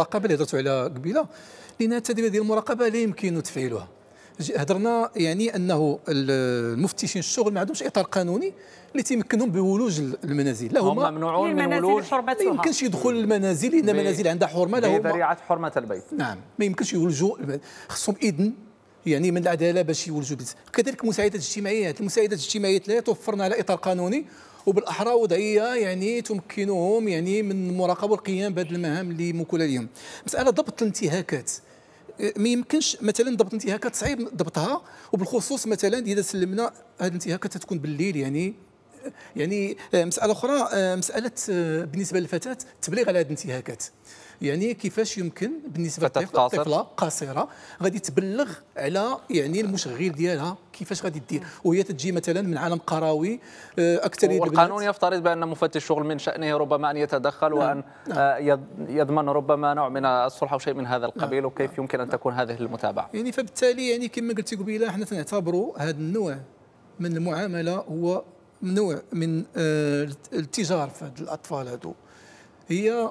المراقبه اللي هضرتوا عليها قبيله لان التدابير ديال المراقبه لا يمكن تفعيلها هضرنا يعني انه المفتشين الشغل ما عندهمش اطار قانوني اللي تيمكنهم بولوج المنازل لا هما ممنوعون من ولوج ما يمكنش يدخل المنازل لان المنازل عندها حرمه لا هما ذريعه حرمه البيت نعم ما يمكنش يولجوا خصهم اذن يعني من العداله باش يولجوا كذلك المساعدات الاجتماعيه المساعدات الاجتماعيه لا توفرنا على اطار قانوني وبالاحرى وضعيه يعني تمكنهم يعني من المراقبه والقيام بهذه المهام اللي موكوله لهم مساله ضبط الانتهاكات ما يمكنش مثلا ضبط الانتهاكات صعيب ضبطها وبالخصوص مثلا اذا سلمنا هذه الانتهاكات تكون بالليل يعني يعني آه، مساله اخرى آه، مساله آه، بالنسبه للفتاه التبليغ على هذه الانتهاكات يعني كيفاش يمكن بالنسبه للطفله قاصره غادي تبلغ على يعني المشغل ديالها كيفاش غادي دير وهي تجي مثلا من عالم قروي من آه، والقانون يفترض بان مفتش الشغل من شانه ربما ان يتدخل نعم. وان نعم. آه، يضمن ربما نوع من الصلح او شيء من هذا نعم، القبيل نعم. وكيف يمكن ان تكون هذه المتابعه يعني فبالتالي يعني كما قلت قبيله احنا تنعتبروا هذا النوع من المعامله هو نوع من آه، التجار في الاطفال هذو هي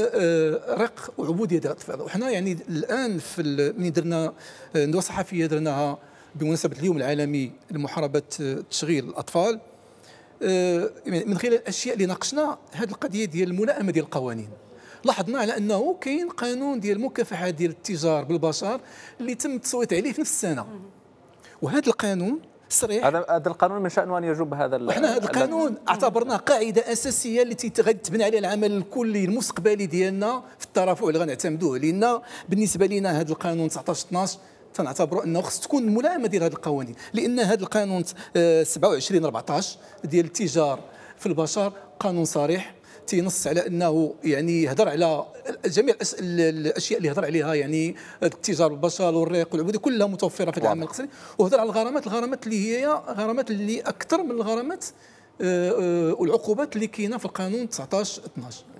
آه، رق وعبوديه ديال الاطفال وحنا يعني الان في ملي درنا آه، ندوه صحفيه درناها بمناسبه اليوم العالمي لمحاربه آه، تشغيل الاطفال يعني من خلال الاشياء اللي ناقشنا هذه القضيه ديال الملائمه ديال القوانين لاحظنا على انه كاين قانون ديال المكافحه ديال التجار بالبشر اللي تم التصويت عليه في نفس السنه وهذا القانون صريح هذا هذا القانون من شانه ان يجوب هذا احنا هذا القانون اعتبرناه قاعده اساسيه التي تبنى عليها العمل الكلي المستقبلي ديالنا في الترافع اللي غنعتمدوه لان بالنسبه لنا هذا القانون 19 12 تنعتبروا انه خص تكون ملائمه ديال هذه القوانين لان هذا القانون 27 14 آه، ديال التجار في البشر قانون صريح تينص على انه يعني يهضر على جميع الاشياء اللي هضر عليها يعني التجار البشر والريق والعبوديه كلها متوفره في العمل القصري وهضر على الغرامات الغرامات اللي هي غرامات اللي اكثر من الغرامات آه، آه، والعقوبات اللي كاينه في القانون 19 12